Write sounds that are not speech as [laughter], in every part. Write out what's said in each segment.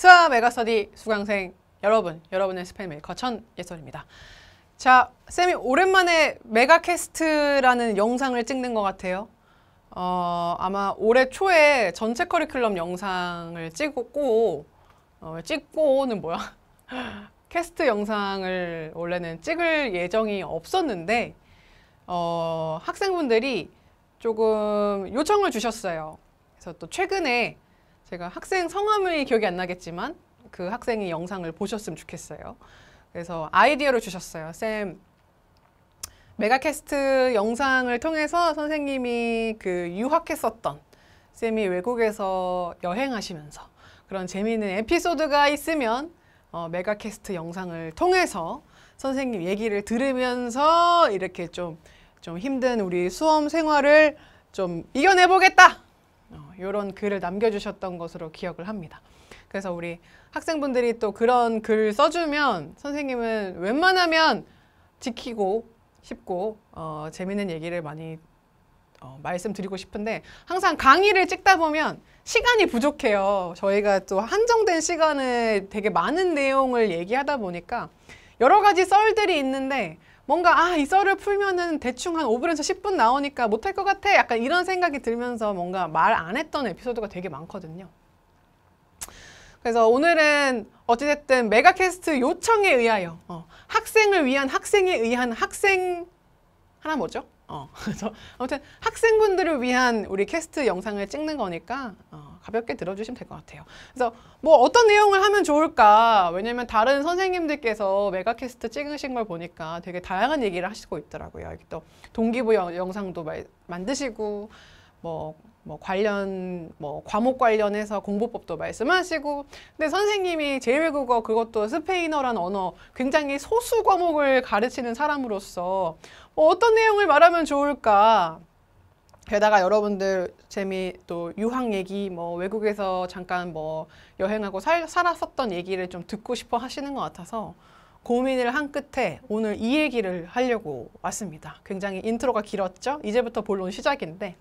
스와 메가스터디 수강생 여러분, 여러분의 스팸 거천 예솔입니다. 자, 쌤이 오랜만에 메가캐스트라는 영상을 찍는 것 같아요. 어, 아마 올해 초에 전체 커리큘럼 영상을 찍고, 었 어, 찍고는 뭐야? [laughs] 캐스트 영상을 원래는 찍을 예정이 없었는데, 어, 학생분들이 조금 요청을 주셨어요. 그래서 또 최근에 제가 학생 성함이 기억이 안 나겠지만 그 학생이 영상을 보셨으면 좋겠어요. 그래서 아이디어를 주셨어요. 쌤, 메가캐스트 영상을 통해서 선생님이 그 유학했었던 쌤이 외국에서 여행하시면서 그런 재미있는 에피소드가 있으면 어, 메가캐스트 영상을 통해서 선생님 얘기를 들으면서 이렇게 좀, 좀 힘든 우리 수험 생활을 좀 이겨내보겠다! 이런 어, 글을 남겨주셨던 것으로 기억을 합니다. 그래서 우리 학생분들이 또 그런 글 써주면 선생님은 웬만하면 지키고 싶고 어, 재밌는 얘기를 많이 어, 말씀드리고 싶은데 항상 강의를 찍다 보면 시간이 부족해요. 저희가 또 한정된 시간에 되게 많은 내용을 얘기하다 보니까 여러 가지 썰들이 있는데 뭔가 아 이 썰을 풀면은 대충 한 5분에서 10분 나오니까 못할 것 같아 약간 이런 생각이 들면서 뭔가 말 안 했던 에피소드가 되게 많거든요. 그래서 오늘은 어찌됐든 메가캐스트 요청에 의하여 어, 학생을 위한 학생에 의한 학생 하나 뭐죠? 어, [laughs] 그래서 아무튼 학생분들을 위한 우리 캐스트 영상을 찍는 거니까 어, 가볍게 들어주시면 될 것 같아요. 그래서 뭐 어떤 내용을 하면 좋을까? 왜냐면 다른 선생님들께서 메가캐스트 찍으신 걸 보니까 되게 다양한 얘기를 하시고 있더라고요. 이게 또 동기부여 영상도 마, 만드시고 뭐뭐 관련 뭐 과목 관련해서 공부법도 말씀하시고 근데 선생님이 제외국어 그것도 스페인어란 언어 굉장히 소수 과목을 가르치는 사람으로서 뭐 어떤 내용을 말하면 좋을까 게다가 여러분들 재미 또 유학 얘기 뭐 외국에서 잠깐 뭐 여행하고 살, 살았었던 얘기를 좀 듣고 싶어 하시는 것 같아서 고민을 한 끝에 오늘 이 얘기를 하려고 왔습니다. 굉장히 인트로가 길었죠? 이제부터 본론 시작인데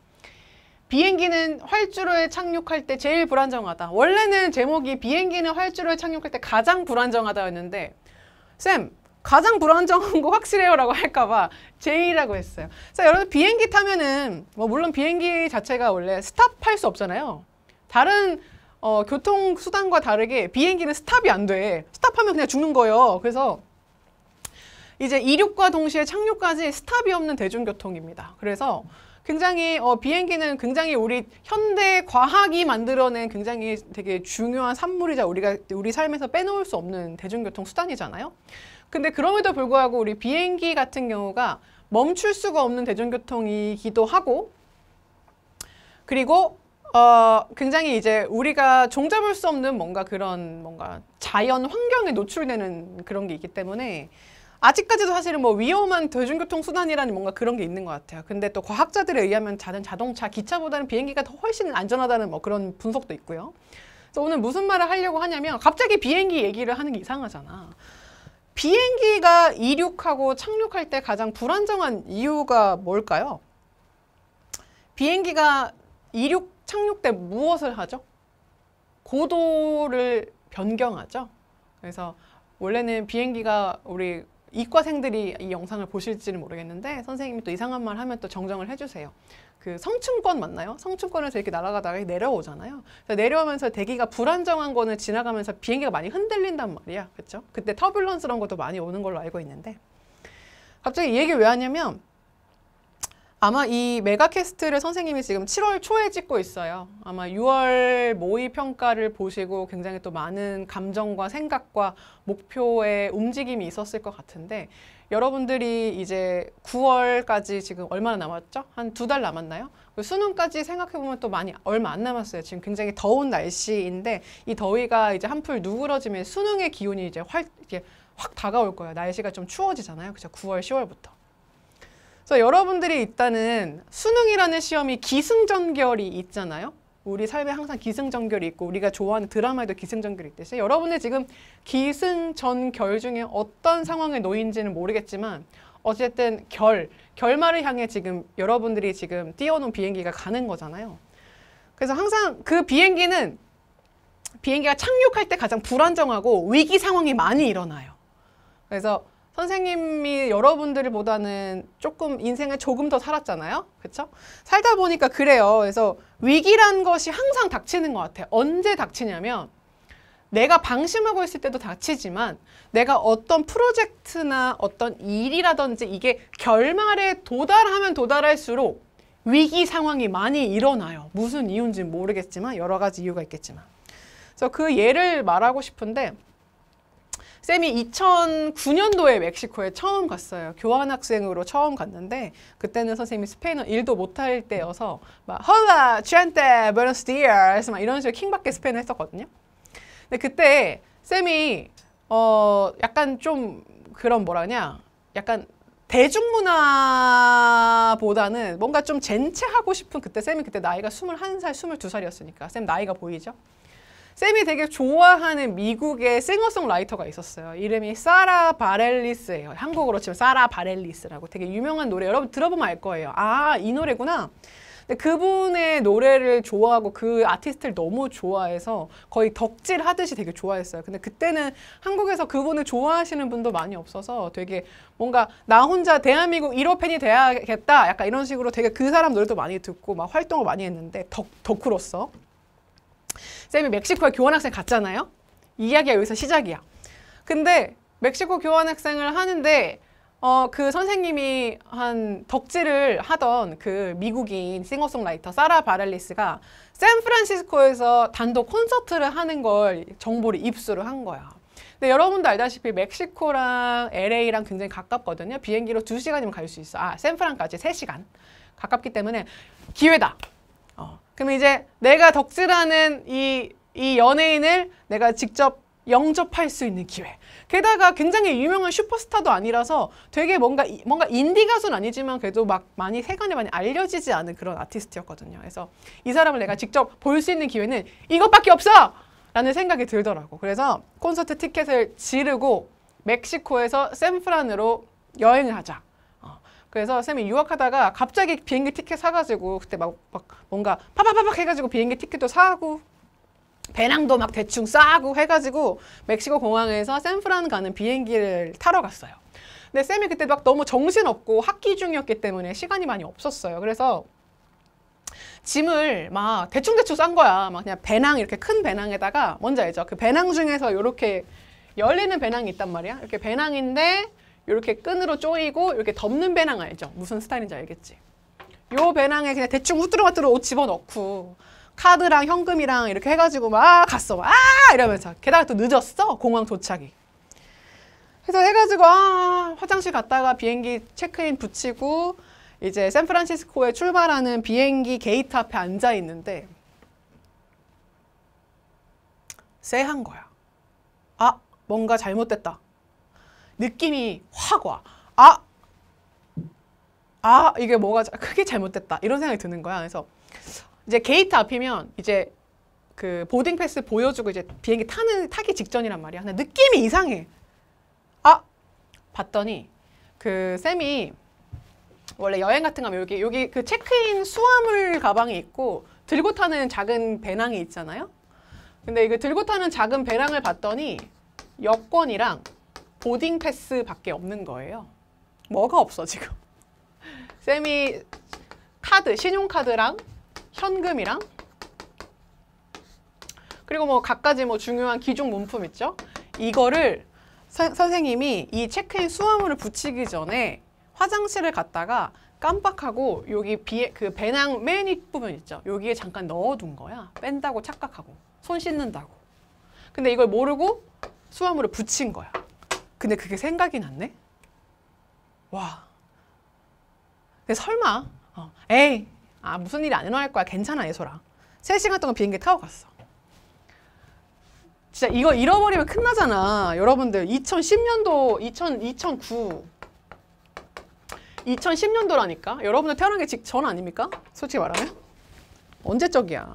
비행기는 활주로에 착륙할 때 제일 불안정하다. 원래는 제목이 비행기는 활주로에 착륙할 때 가장 불안정하다였는데 쌤 가장 불안정한 거 확실해요 라고 할까봐 제이라고 했어요. 자 여러분 비행기 타면은 뭐 물론 비행기 자체가 원래 스탑할 수 없잖아요. 다른 어, 교통수단과 다르게 비행기는 스탑이 안 돼. 스탑하면 그냥 죽는 거예요. 그래서 이제 이륙과 동시에 착륙까지 스탑이 없는 대중교통입니다. 그래서 굉장히 어, 비행기는 굉장히 우리 현대 과학이 만들어낸 굉장히 되게 중요한 산물이자 우리가 우리 삶에서 빼놓을 수 없는 대중교통 수단이잖아요. 근데 그럼에도 불구하고 우리 비행기 같은 경우가 멈출 수가 없는 대중교통이기도 하고 그리고 어, 굉장히 이제 우리가 종잡을 수 없는 뭔가 그런 뭔가 자연 환경에 노출되는 그런 게 있기 때문에 아직까지도 사실은 뭐 위험한 대중교통 수단이라는 뭔가 그런 게 있는 것 같아요. 근데 또 과학자들에 의하면 자는 자동차, 기차보다는 비행기가 더 훨씬 안전하다는 뭐 그런 분석도 있고요. 그래서 오늘 무슨 말을 하려고 하냐면 갑자기 비행기 얘기를 하는 게 이상하잖아. 비행기가 이륙하고 착륙할 때 가장 불안정한 이유가 뭘까요? 비행기가 이륙, 착륙 때 무엇을 하죠? 고도를 변경하죠. 그래서 원래는 비행기가 우리 이과생들이 이 영상을 보실지는 모르겠는데 선생님이 또 이상한 말 하면 또 정정을 해주세요. 그 성층권 맞나요? 성층권에서 이렇게 날아가다가 내려오잖아요. 내려오면서 대기가 불안정한 거는 지나가면서 비행기가 많이 흔들린단 말이야. 그렇죠? 그때 터뷸런스런 것도 많이 오는 걸로 알고 있는데 갑자기 이 얘기 왜 하냐면 아마 이 메가캐스트를 선생님이 지금 7월 초에 찍고 있어요. 아마 6월 모의 평가를 보시고 굉장히 또 많은 감정과 생각과 목표의 움직임이 있었을 것 같은데 여러분들이 이제 9월까지 지금 얼마나 남았죠? 한 두 달 남았나요? 그 수능까지 생각해보면 또 많이 얼마 안 남았어요. 지금 굉장히 더운 날씨인데 이 더위가 이제 한풀 누그러지면 수능의 기운이 이제 활, 이렇확 다가올 거예요. 날씨가 좀 추워지잖아요. 그죠? 9월, 10월부터. 그래서 여러분들이 있다는 수능이라는 시험이 기승전결이 있잖아요. 우리 삶에 항상 기승전결이 있고 우리가 좋아하는 드라마에도 기승전결이 있듯이 여러분의 지금 기승전결 중에 어떤 상황에 놓인지는 모르겠지만 어쨌든 결, 결말을 향해 지금 여러분들이 지금 뛰어놓은 비행기가 가는 거잖아요. 그래서 항상 그 비행기는 비행기가 착륙할 때 가장 불안정하고 위기 상황이 많이 일어나요. 그래서 선생님이 여러분들보다는 조금 인생을 조금 더 살았잖아요. 그렇죠? 살다 보니까 그래요. 그래서 위기란 것이 항상 닥치는 것 같아요. 언제 닥치냐면 내가 방심하고 있을 때도 닥치지만 내가 어떤 프로젝트나 어떤 일이라든지 이게 결말에 도달하면 도달할수록 위기 상황이 많이 일어나요. 무슨 이유인지 모르겠지만 여러 가지 이유가 있겠지만. 그래서 그 예를 말하고 싶은데 쌤이 2009년도에 멕시코에 처음 갔어요. 교환학생으로 처음 갔는데 그때는 선생님이 스페인어 1도 못할 때여서 막 헐라, 취한테, 버너스 디어스 막 이런 식으로 킹받게 스페인어 했었거든요. 근데 그때 쌤이 어 약간 좀 그런 뭐라냐 약간 대중문화보다는 뭔가 좀 젠체하고 싶은 그때 쌤이 그때 나이가 21살, 22살이었으니까 쌤 나이가 보이죠? 쌤이 되게 좋아하는 미국의 싱어송라이터가 있었어요. 이름이 사라 바렐리스예요. 한국어로 치면 사라 바렐리스라고 되게 유명한 노래 여러분 들어보면 알 거예요. 아, 이 노래구나. 그분의 노래를 좋아하고 그 아티스트를 너무 좋아해서 거의 덕질 하듯이 되게 좋아했어요. 근데 그때는 한국에서 그분을 좋아하시는 분도 많이 없어서 되게 뭔가 나 혼자 대한민국 1호 팬이 돼야겠다 약간 이런 식으로 되게 그 사람 노래도 많이 듣고 막 활동을 많이 했는데 덕, 덕후로서 쌤이 멕시코에 교환학생 갔잖아요. 이야기가 여기서 시작이야. 근데 멕시코 교환학생을 하는데 어, 그 선생님이 한 덕질을 하던 그 미국인 싱어송라이터 사라 바렐리스가 샌프란시스코에서 단독 콘서트를 하는 걸 정보를 입수를 한 거야. 근데 여러분도 알다시피 멕시코랑 LA랑 굉장히 가깝거든요. 비행기로 두시간이면 갈 수 있어. 아, 샌프란까지 세시간 가깝기 때문에 기회다. 그럼 이제 내가 덕질하는 이, 이 연예인을 내가 직접 영접할 수 있는 기회. 게다가 굉장히 유명한 슈퍼스타도 아니라서 되게 뭔가 뭔가 인디 가수는 아니지만 그래도 막 많이 세간에 많이 알려지지 않은 그런 아티스트였거든요. 그래서 이 사람을 내가 직접 볼 수 있는 기회는 이것밖에 없어! 라는 생각이 들더라고. 그래서 콘서트 티켓을 지르고 멕시코에서 샌프란으로 여행을 하자. 그래서 쌤이 유학하다가 갑자기 비행기 티켓 사가지고 그때 막, 막 뭔가 파파파팍 해가지고 비행기 티켓도 사고 배낭도 막 대충 싸고 해가지고 멕시코 공항에서 샌프란 가는 비행기를 타러 갔어요. 근데 쌤이 그때 막 너무 정신없고 학기 중이었기 때문에 시간이 많이 없었어요. 그래서 짐을 막 대충대충 싼 거야. 막 그냥 배낭 이렇게 큰 배낭에다가 뭔지 알죠? 그 배낭 중에서 이렇게 열리는 배낭이 있단 말이야. 이렇게 배낭인데 이렇게 끈으로 조이고 이렇게 덮는 배낭 알죠? 무슨 스타일인지 알겠지? 요 배낭에 그냥 대충 후뚜루마뚜루 옷 집어넣고 카드랑 현금이랑 이렇게 해가지고 막 갔어. 아 이러면서 게다가 또 늦었어 공항 도착이. 그래서 해가지고 아 화장실 갔다가 비행기 체크인 붙이고 이제 샌프란시스코에 출발하는 비행기 게이트 앞에 앉아 있는데 쎄한 거야. 아 뭔가 잘못됐다. 느낌이 확 와. 아! 아, 이게 뭐가 크게 잘못됐다. 이런 생각이 드는 거야. 그래서 이제 게이트 앞이면 이제 그 보딩 패스 보여주고 이제 비행기 타는 타기 직전이란 말이야. 근데 느낌이 이상해. 아! 봤더니 그 쌤이 원래 여행 같은 가면 여기 여기 그 체크인 수화물 가방이 있고 들고 타는 작은 배낭이 있잖아요. 근데 이거 들고 타는 작은 배낭을 봤더니 여권이랑 보딩 패스밖에 없는 거예요. 뭐가 없어 지금. 쌤이 [laughs] 카드, 신용카드랑 현금이랑 그리고 뭐 갖가지 뭐 중요한 기종 문품 있죠. 이거를 사, 선생님이 이 체크인 수화물을 붙이기 전에 화장실을 갔다가 깜빡하고 여기 비, 에그 배낭 맨 윗부분 있죠. 여기에 잠깐 넣어둔 거야. 뺀다고 착각하고 손 씻는다고. 근데 이걸 모르고 수화물을 붙인 거야. 근데 그게 생각이 났네? 와. 근데 설마, 어, 에이, 아, 무슨 일이 안 일어날 거야. 괜찮아, 예솔아. 3시간 동안 비행기 타고 갔어. 진짜 이거 잃어버리면 큰나잖아. 여러분들, 2010년도, 2000, 2009. 2010년도라니까. 여러분들 태어난 게전 아닙니까? 솔직히 말하면. 언제적이야.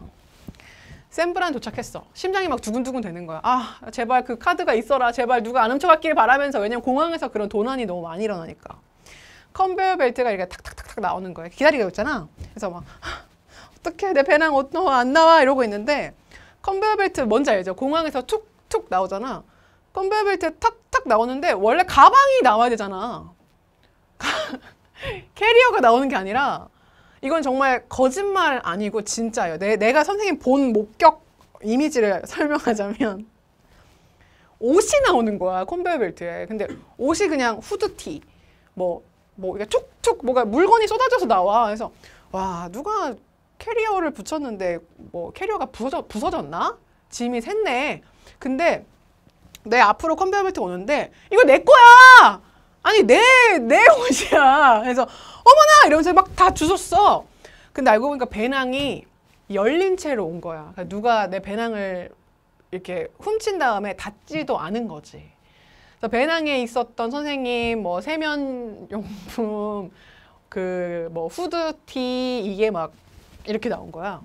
샌프란 도착했어. 심장이 막 두근두근 되는 거야. 아, 제발 그 카드가 있어라. 제발 누가 안 훔쳐갔길 바라면서 왜냐면 공항에서 그런 도난이 너무 많이 일어나니까. 컨베어 벨트가 이렇게 탁탁탁탁 나오는 거야. 기다리고 있잖아. 그래서 막 어떻게 내 배낭 어안 나와 이러고 있는데 컨베어 벨트 뭔지 알죠? 공항에서 툭툭 나오잖아. 컨베어 벨트 탁탁 나오는데 원래 가방이 나와야 되잖아. [laughs] 캐리어가 나오는 게 아니라 이건 정말 거짓말 아니고 진짜예요. 내, 내가 선생님 본 목격 이미지를 [laughs] 설명하자면 옷이 나오는 거야 컨베어 벨트에. 근데 옷이 그냥 후드티 뭐뭐 뭐 툭툭 뭐, 뭐가 물건이 쏟아져서 나와. 그래서 와 누가 캐리어를 붙였는데 뭐 캐리어가 부서, 부서졌나? 짐이 샜네. 근데 내 앞으로 컨베이어 벨트 오는데 이거 내 거야! 아니 내내 내 [laughs] 옷이야. 그래서 어머나 이러면서 막 다 주웠어. 근데 알고 보니까 배낭이 열린 채로 온 거야. 그러니까 누가 내 배낭을 이렇게 훔친 다음에 닫지도 않은 거지. 그래서 배낭에 있었던 선생님 뭐 세면 용품 그 뭐 후드티 이게 막 이렇게 나온 거야.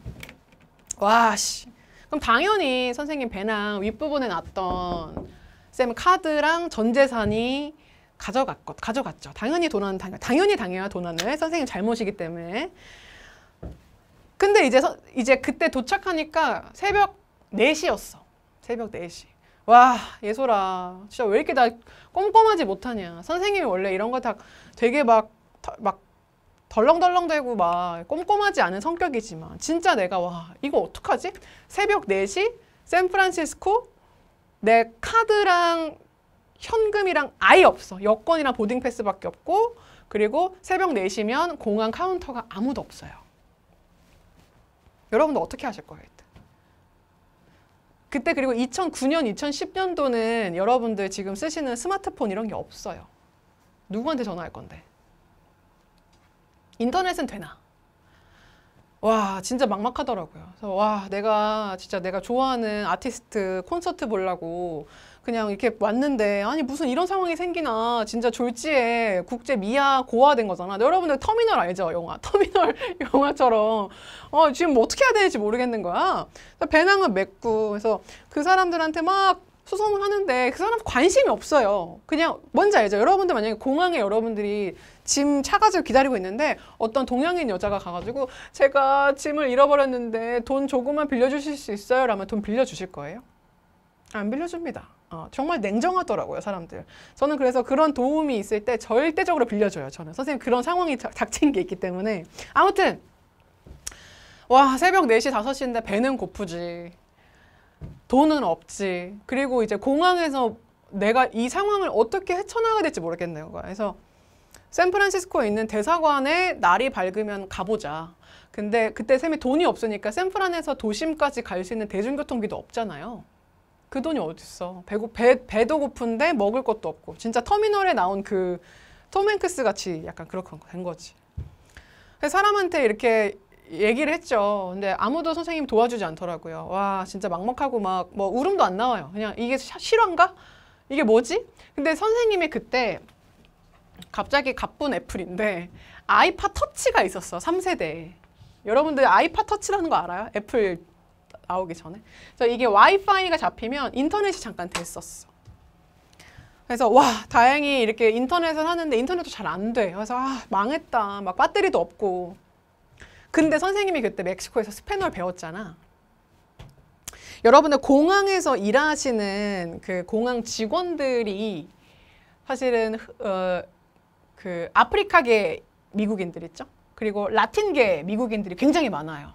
와 씨. 그럼 당연히 선생님 배낭 윗부분에 놨던 쌤 카드랑 전재산이 가져갔, 가져갔죠. 당연히 도난, 당연, 당연히 당해요, 도난을. 선생님 잘못이기 때문에. 근데 이제, 서, 이제 그때 도착하니까 새벽 4시였어. 새벽 4시. 와, 예솔아. 진짜 왜 이렇게 나 꼼꼼하지 못하냐. 선생님이 원래 이런 거 다 되게 막, 막 덜렁덜렁대고 막 꼼꼼하지 않은 성격이지만 진짜 내가 와, 이거 어떡하지? 새벽 4시 샌프란시스코 내 카드랑 현금이랑 아예 없어. 여권이랑 보딩패스밖에 없고 그리고 새벽 4시면 공항 카운터가 아무도 없어요. 여러분도 어떻게 하실 거예요? 그때 그리고 2009년, 2010년도는 여러분들 지금 쓰시는 스마트폰 이런 게 없어요. 누구한테 전화할 건데? 인터넷은 되나? 와 진짜 막막하더라고요. 그래서 와 내가 진짜 내가 좋아하는 아티스트 콘서트 보려고 그냥 이렇게 왔는데 아니 무슨 이런 상황이 생기나 진짜 졸지에 국제 미아 고화된 거잖아. 여러분들 터미널 알죠? 영화 [laughs] 터미널 영화처럼 어 지금 뭐 어떻게 해야 되는지 모르겠는 거야. 배낭은 맺고 그래서 그 사람들한테 막 수송을 하는데 그 사람 관심이 없어요. 그냥 뭔지 알죠? 여러분들 만약에 공항에 여러분들이 짐 차가지고 기다리고 있는데 어떤 동양인 여자가 가가지고 제가 짐을 잃어버렸는데 돈 조금만 빌려주실 수 있어요? 라면 돈 빌려주실 거예요? 안 빌려줍니다. 어, 정말 냉정하더라고요 사람들 저는 그래서 그런 도움이 있을 때 절대적으로 빌려줘요 저는 선생님 그런 상황이 닥친 게 있기 때문에 아무튼 와 새벽 네시 다섯 시인데 배는 고프지 돈은 없지 그리고 이제 공항에서 내가 이 상황을 어떻게 헤쳐나가야 될지 모르겠네요 그래서 샌프란시스코에 있는 대사관에 날이 밝으면 가보자 근데 그때 쌤이 돈이 없으니까 샌프란에서 도심까지 갈 수 있는 대중교통비도 없잖아요 그 돈이 어딨어. 배고, 배, 배도 고픈데 먹을 것도 없고. 진짜 터미널에 나온 그 톰행크스 같이 약간 그렇게 된 거지. 사람한테 이렇게 얘기를 했죠. 근데 아무도 선생님 도와주지 않더라고요. 와, 진짜 막막하고 막 뭐 울음도 안 나와요. 그냥 이게 실화인가? 이게 뭐지? 근데 선생님이 그때 갑자기 가쁜 애플인데 아이팟 터치가 있었어. 3세대. 여러분들 아이팟 터치라는 거 알아요? 애플 나오기 전에 그래서 이게 와이파이가 잡히면 인터넷이 잠깐 됐었어 그래서 와 다행히 이렇게 인터넷을 하는데 인터넷도 잘 안 돼. 그래서 아 망했다. 막 배터리도 없고. 근데 선생님이 그때 멕시코에서 스페인어를 배웠잖아. 여러분들 공항에서 일하시는 그 공항 직원들이 사실은 어, 그 아프리카계 미국인들 있죠. 그리고 라틴계 미국인들이 굉장히 많아요.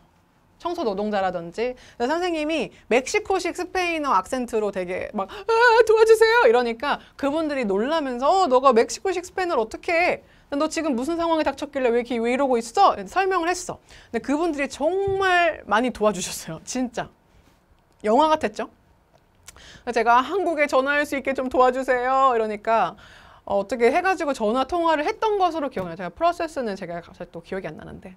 청소 노동자라든지 선생님이 멕시코식 스페인어 악센트로 되게 막 아, 도와주세요 이러니까 그분들이 놀라면서 어, 너가 멕시코식 스페인어를 어떻게 해? 너 지금 무슨 상황에 닥쳤길래 왜, 이렇게, 왜 이러고 있어? 설명을 했어. 근데 그분들이 정말 많이 도와주셨어요. 진짜. 영화 같았죠? 제가 한국에 전화할 수 있게 좀 도와주세요. 이러니까 어, 어떻게 해가지고 전화 통화를 했던 것으로 기억나요. 제가 프로세스는 제가 갑자기 또 기억이 안 나는데.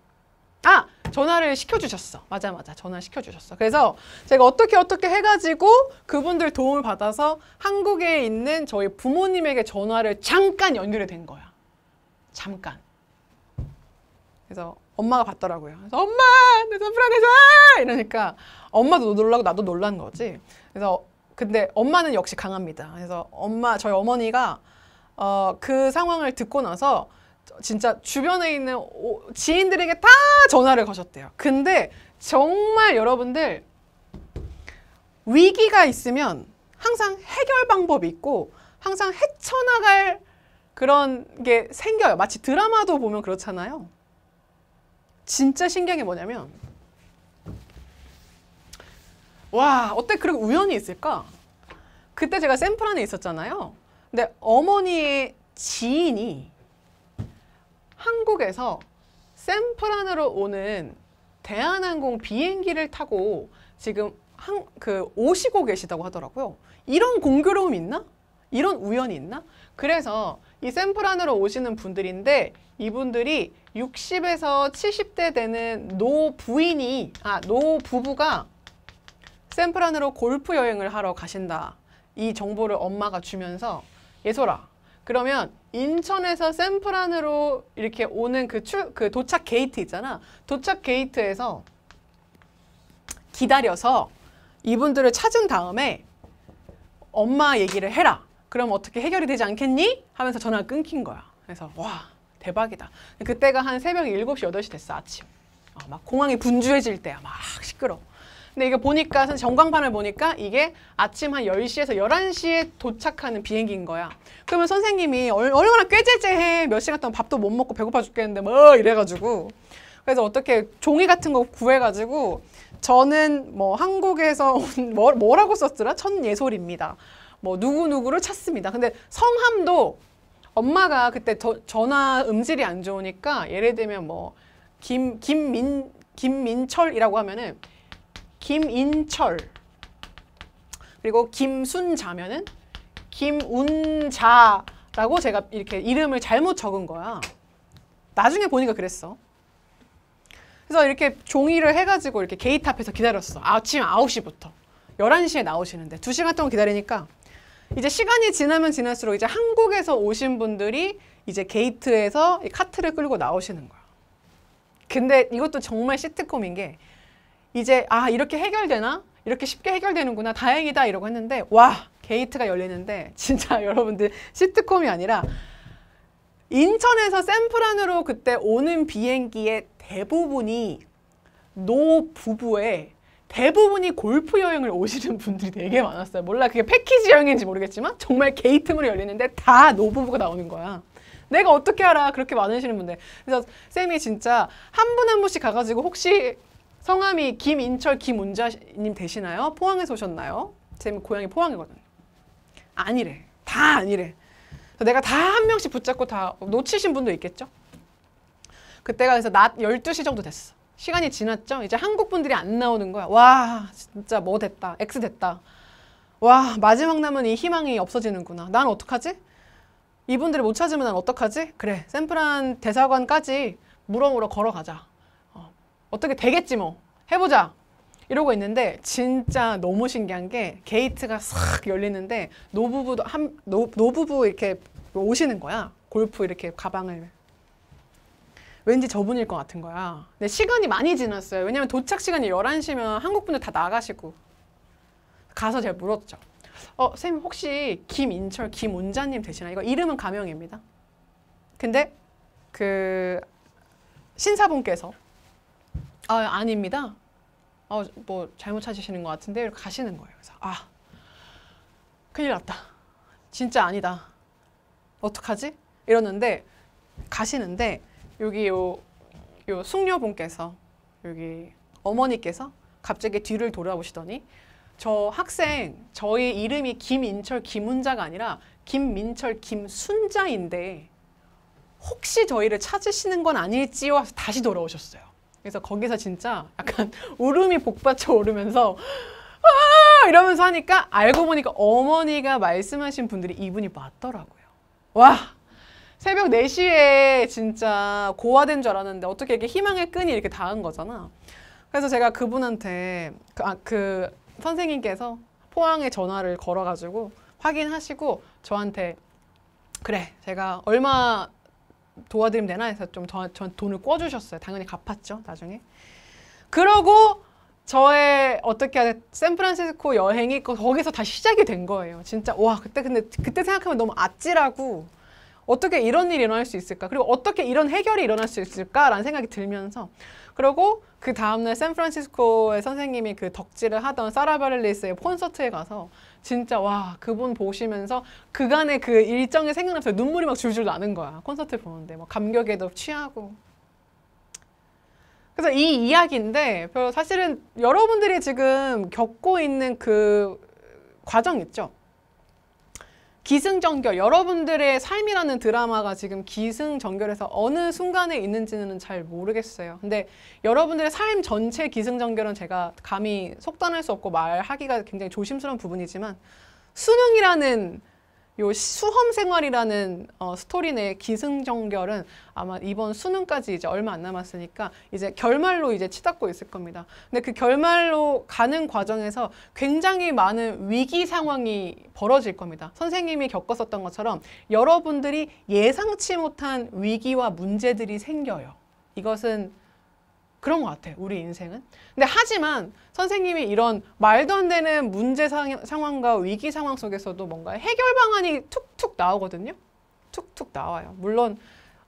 전화를 시켜주셨어. 맞아 맞아 전화 시켜주셨어. 그래서 제가 어떻게 어떻게 해가지고 그분들 도움을 받아서 한국에 있는 저희 부모님에게 전화를 잠깐 연결이 된 거야. 잠깐. 그래서 엄마가 봤더라고요. 그래서 엄마 내서프라이자 이러니까 엄마도 놀라고 나도 놀란 거지. 그래서 근데 엄마는 역시 강합니다. 그래서 엄마 저희 어머니가 어, 그 상황을 듣고 나서 진짜 주변에 있는 오, 지인들에게 다 전화를 거셨대요. 근데 정말 여러분들 위기가 있으면 항상 해결 방법이 있고 항상 헤쳐나갈 그런 게 생겨요. 마치 드라마도 보면 그렇잖아요. 진짜 신기한 게 뭐냐면 와 어때 그렇게 우연이 있을까? 그때 제가 샘플 안에 있었잖아요. 근데 어머니의 지인이 한국에서 샌프란으로 오는 대한항공 비행기를 타고 지금 한, 그 오시고 계시다고 하더라고요. 이런 공교로움 있나? 이런 우연이 있나? 그래서 이 샌프란으로 오시는 분들인데 이분들이 60에서 70대 되는 노 부인이 아노 부부가 샌프란으로 골프 여행을 하러 가신다. 이 정보를 엄마가 주면서 예솔아 그러면 인천에서 샘플안으로 이렇게 오는 그, 출, 그 도착 게이트 있잖아. 도착 게이트에서 기다려서 이분들을 찾은 다음에 엄마 얘기를 해라. 그럼 어떻게 해결이 되지 않겠니? 하면서 전화가 끊긴 거야. 그래서 와 대박이다. 그때가 한 새벽 7시, 8시 됐어 아침. 어, 막 공항이 분주해질 때야. 막 시끄러워. 근데 이거 보니까 전광판을 보니까 이게 아침 한 10시에서 11시에 도착하는 비행기인 거야. 그러면 선생님이 얼마나 꾀죄죄해 몇 시간 동안 밥도 못 먹고 배고파 죽겠는데 뭐 이래가지고 그래서 어떻게 종이 같은 거 구해가지고 저는 뭐 한국에서 뭐, 뭐라고 썼더라? 첫 예솔입니다. 뭐 누구누구를 찾습니다. 근데 성함도 엄마가 그때 저, 전화 음질이 안 좋으니까 예를 들면 뭐 김, 김민, 김민철이라고 하면은 김인철 그리고 김순자면은 김운자라고 제가 이렇게 이름을 잘못 적은 거야. 나중에 보니까 그랬어. 그래서 이렇게 종이를 해가지고 이렇게 게이트 앞에서 기다렸어. 아침 9시부터. 11시에 나오시는데 2시간 동안 기다리니까 이제 시간이 지나면 지날수록 이제 한국에서 오신 분들이 이제 게이트에서 카트를 끌고 나오시는 거야. 근데 이것도 정말 시트콤인 게 이제 아 이렇게 해결되나? 이렇게 쉽게 해결되는구나 다행이다 이러고 했는데 와 게이트가 열리는데 진짜 [laughs] 여러분들 시트콤이 아니라 인천에서 샘플안으로 그때 오는 비행기의 대부분이 노 부부의 대부분이 골프 여행을 오시는 분들이 되게 많았어요. 몰라 그게 패키지 여행인지 모르겠지만 정말 게이트문이 열리는데 다 노부부가 나오는 거야. 내가 어떻게 알아 그렇게 많으시는 분들. 그래서 쌤이 진짜 한 분한 한 분씩 가가지고 혹시 성함이 김인철, 김운자님 되시나요? 포항에서 오셨나요? 제 고향이 포항이거든요. 아니래. 다 아니래. 내가 다 한 명씩 붙잡고 다 놓치신 분도 있겠죠? 그때가 그래서 낮 12시 정도 됐어. 시간이 지났죠? 이제 한국 분들이 안 나오는 거야. 와, 진짜 뭐 됐다. X 됐다. 와, 마지막 남은 이 희망이 없어지는구나. 난 어떡하지? 이분들을 못 찾으면 난 어떡하지? 그래, 샘플한 대사관까지 물어물어 걸어가자. 어떻게 되겠지 뭐 해보자 이러고 있는데 진짜 너무 신기한 게 게이트가 싹 열리는데 노부부도 한 노, 노부부 이렇게 오시는 거야 골프 이렇게 가방을 왠지 저분일 것 같은 거야 근데 시간이 많이 지났어요 왜냐면 도착 시간이 11시면 한국 분들 다 나가시고 가서 제가 물었죠 어, 선생님 혹시 김인철, 김운자님 되시나? 이거 이름은 가명입니다. 근데 그 신사분께서 아 아닙니다. 어, 뭐 잘못 찾으시는 것 같은데 이렇게 가시는 거예요. 그래서 아 큰일 났다. 진짜 아니다. 어떡하지? 이러는데 가시는데 여기 요, 요 숙녀분께서 여기 어머니께서 갑자기 뒤를 돌아보시더니 저 학생 저희 이름이 김인철 김은자가 아니라 김민철 김순자인데 혹시 저희를 찾으시는 건 아닐지요? 다시 돌아오셨어요. 그래서 거기서 진짜 약간 [laughs] 울음이 복받쳐 오르면서 아! 이러면서 하니까 알고 보니까 어머니가 말씀하신 분들이 이분이 맞더라고요. 와! 새벽 4시에 진짜 고화된 줄 알았는데 어떻게 이렇게 희망의 끈이 이렇게 닿은 거잖아. 그래서 제가 그분한테 그, 아, 그 선생님께서 포항에 전화를 걸어가지고 확인하시고 저한테 그래 제가 얼마 도와드리면 되나 해서 좀 저, 저 돈을 꿔주셨어요. 당연히 갚았죠. 나중에. 그러고 저의 어떻게 해야 돼? 샌프란시스코 여행이 거기서 다 시작이 된 거예요. 진짜 와 그때 근데 그때 생각하면 너무 아찔하고 어떻게 이런 일이 일어날 수 있을까? 그리고 어떻게 이런 해결이 일어날 수 있을까라는 생각이 들면서 그리고 그 다음날 샌프란시스코의 선생님이 그 덕질을 하던 사라바를리스의 콘서트에 가서 진짜 와 그분 보시면서 그간의 그 일정이 생각나서 눈물이 막 줄줄 나는 거야. 콘서트 보는데 막 감격에도 취하고. 그래서 이 이야기인데 사실은 여러분들이 지금 겪고 있는 그 과정 있죠. 기승전결 여러분들의 삶이라는 드라마가 지금 기승전결에서 어느 순간에 있는지는 잘 모르겠어요. 근데 여러분들의 삶 전체 기승전결은 제가 감히 속단할 수 없고 말하기가 굉장히 조심스러운 부분이지만 수능이라는 요 수험 생활이라는 어, 스토리 내 기승전결은 아마 이번 수능까지 이제 얼마 안 남았으니까 이제 결말로 이제 치닫고 있을 겁니다. 근데 그 결말로 가는 과정에서 굉장히 많은 위기 상황이 벌어질 겁니다. 선생님이 겪었었던 것처럼 여러분들이 예상치 못한 위기와 문제들이 생겨요. 이것은 그런 것 같아, 우리 인생은. 근데 하지만 선생님이 이런 말도 안 되는 문제 상황과 위기 상황 속에서도 뭔가 해결 방안이 툭툭 나오거든요. 툭툭 나와요. 물론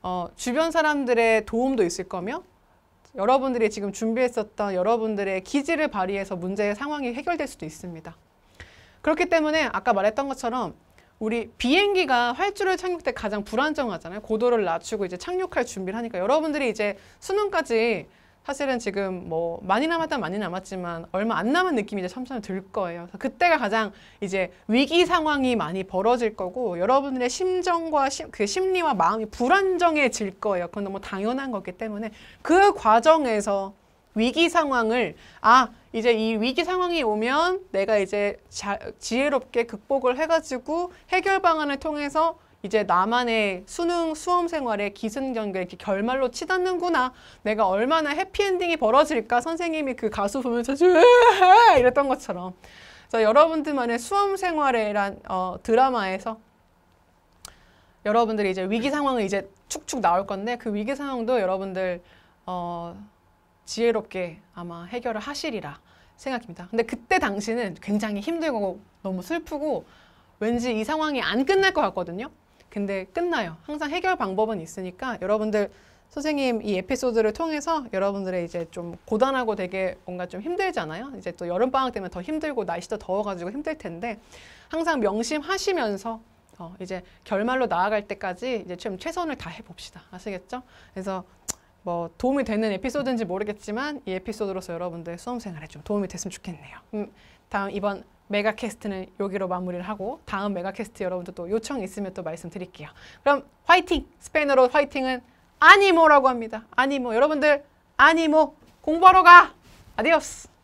어, 주변 사람들의 도움도 있을 거며 여러분들이 지금 준비했었던 여러분들의 기지를 발휘해서 문제의 상황이 해결될 수도 있습니다. 그렇기 때문에 아까 말했던 것처럼 우리 비행기가 활주를 착륙 때 가장 불안정하잖아요. 고도를 낮추고 이제 착륙할 준비를 하니까 여러분들이 이제 수능까지 사실은 지금 뭐 많이 남았다 많이 남았지만 얼마 안 남은 느낌이 이제 점점 들 거예요. 그때가 가장 이제 위기 상황이 많이 벌어질 거고 여러분들의 심정과 심, 그 심리와 마음이 불안정해질 거예요. 그건 너무 당연한 거기 때문에 그 과정에서 위기 상황을 아 이제 이 위기 상황이 오면 내가 이제 자, 지혜롭게 극복을 해가지고 해결 방안을 통해서 이제 나만의 수능 수험 생활의 기승전결 이렇게 결말로 치닫는구나. 내가 얼마나 해피엔딩이 벌어질까 선생님이 그 가수 보면서 이랬던 것처럼. 그래서 여러분들만의 수험 생활의란 어, 드라마에서 여러분들이 이제 위기 상황을 이제 축축 나올 건데 그 위기 상황도 여러분들 어, 지혜롭게 아마 해결을 하시리라 생각입니다. 근데 그때 당시는 굉장히 힘들고 너무 슬프고 왠지 이 상황이 안 끝날 것 같거든요. 근데 끝나요. 항상 해결 방법은 있으니까 여러분들 선생님 이 에피소드를 통해서 여러분들의 이제 좀 고단하고 되게 뭔가 좀 힘들잖아요. 이제 또 여름방학 되면 더 힘들고 날씨도 더워가지고 힘들 텐데 항상 명심하시면서 어 이제 결말로 나아갈 때까지 이제 좀 최선을 다해 봅시다. 아시겠죠? 그래서 뭐 도움이 되는 에피소드인지 모르겠지만 이 에피소드로서 여러분들 수험생활에 좀 도움이 됐으면 좋겠네요. 음, 다음 이번 메가캐스트는 여기로 마무리를 하고 다음 메가캐스트 여러분들 또 요청 있으면 또 말씀드릴게요. 그럼 화이팅! 스페인어로 화이팅은 아니모라고 합니다. 아니모. 여러분들 아니모 공부하러 가! 아디오스!